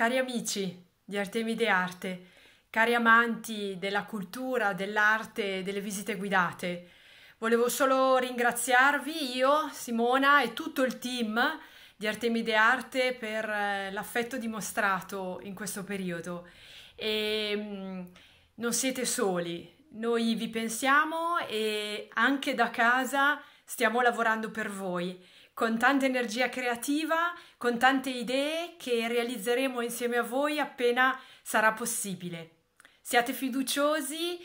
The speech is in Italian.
Cari amici di Artemide Arte, cari amanti della cultura, dell'arte e delle visite guidate, volevo solo ringraziarvi io, Simona e tutto il team di Artemide Arte per eh, l'affetto dimostrato in questo periodo e mm, non siete soli, noi vi pensiamo e anche da casa stiamo lavorando per voi con tanta energia creativa, con tante idee che realizzeremo insieme a voi appena sarà possibile. Siate fiduciosi,